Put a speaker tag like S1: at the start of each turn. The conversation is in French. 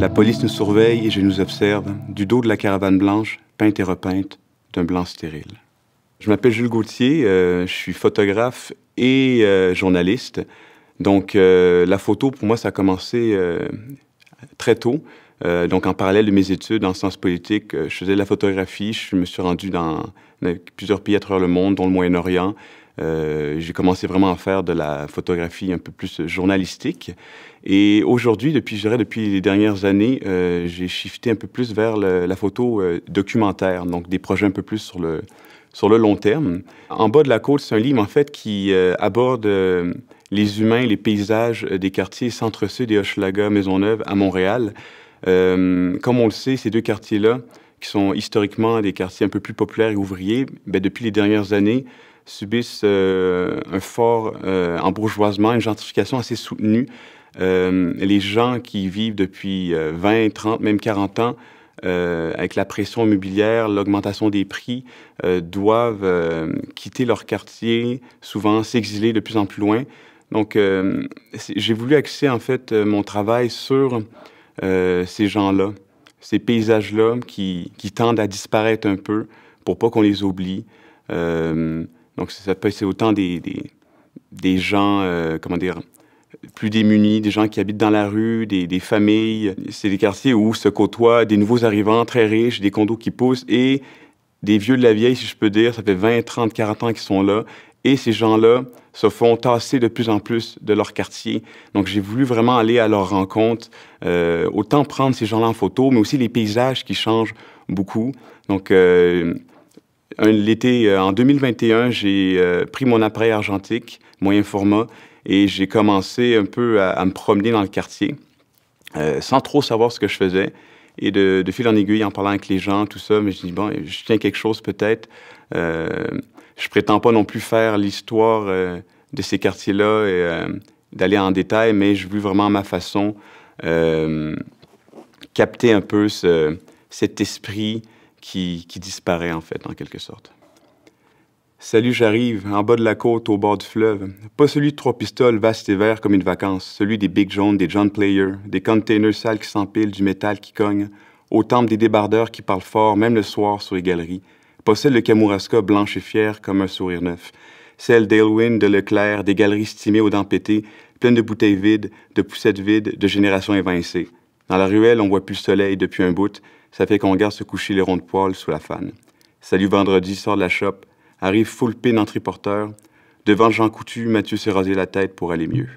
S1: La police nous surveille et je nous observe, du dos de la caravane blanche, peinte et repeinte d'un blanc stérile. Je m'appelle Jules Gauthier, euh, je suis photographe et euh, journaliste. Donc euh, la photo, pour moi, ça a commencé très tôt. donc en parallèle de mes études en sciences politiques, je faisais de la photographie, je me suis rendu dans, dans plusieurs pays à travers le monde, dont le Moyen-Orient, euh, j'ai commencé vraiment à faire de la photographie un peu plus journalistique. Et aujourd'hui, depuis, je dirais, depuis les dernières années, euh, j'ai shifté un peu plus vers la photo euh, documentaire, donc des projets un peu plus sur le, sur le long terme. En bas de la côte, c'est un livre, en fait, qui aborde les humains, les paysages des quartiers Centre-Sud et Hochelaga-Maisonneuve à Montréal. comme on le sait, ces deux quartiers-là, qui sont historiquement des quartiers un peu plus populaires et ouvriers, ben, depuis les dernières années, subissent euh, un fort euh, embourgeoisement, une gentrification assez soutenue. Euh, les gens qui vivent depuis 20, euh, 30, même 40 ans, avec la pression immobilière, l'augmentation des prix, doivent quitter leur quartier, souvent s'exiler de plus en plus loin. Donc, j'ai voulu axer en fait mon travail sur ces gens-là ces paysages-là qui, tendent à disparaître un peu pour pas qu'on les oublie. Euh, donc, ça peut c'est autant des, des, des gens, euh, comment dire, plus démunis, des gens qui habitent dans la rue, des, des familles. C'est des quartiers où se côtoient des nouveaux arrivants très riches, des condos qui poussent et des vieux de la vieille, si je peux dire. Ça fait 20, 30, 40 ans qu'ils sont là et ces gens-là se font tasser de plus en plus de leur quartier. Donc, j'ai voulu vraiment aller à leur rencontre, euh, autant prendre ces gens-là en photo, mais aussi les paysages qui changent beaucoup. Donc, euh, l'été, euh, en 2021, j'ai pris mon appareil argentique, moyen format, et j'ai commencé un peu à, me promener dans le quartier, sans trop savoir ce que je faisais. Et de, fil en aiguille, en parlant avec les gens, tout ça, mais je dis, bon, je tiens quelque chose peut-être je prétends pas non plus faire l'histoire euh, de ces quartiers-là et euh, d'aller en détail, mais je veux vraiment, à ma façon, euh, capter un peu cet esprit qui, disparaît, en fait, en quelque sorte. Salut, j'arrive, en bas de la côte, au bord du fleuve. Pas celui de trois pistoles, vaste et vert comme une vacance, celui des Big johns, des John Player, des containers sales qui s'empilent, du métal qui cogne, au temple des débardeurs qui parlent fort, même le soir, sur les galeries, possède le Kamouraska blanche et fière comme un sourire neuf. Celle d'Aylwin, de Leclerc, des galeries stimées aux dents pétées, pleines de bouteilles vides, de poussettes vides, de générations évincées. Dans la ruelle, on voit plus le soleil depuis un bout, ça fait qu'on garde se coucher les ronds de poils sous la fan. Salut vendredi, sort de la shop, arrive full pin en triporteur. Devant Jean Coutu, Mathieu s'est rasé la tête pour aller mieux.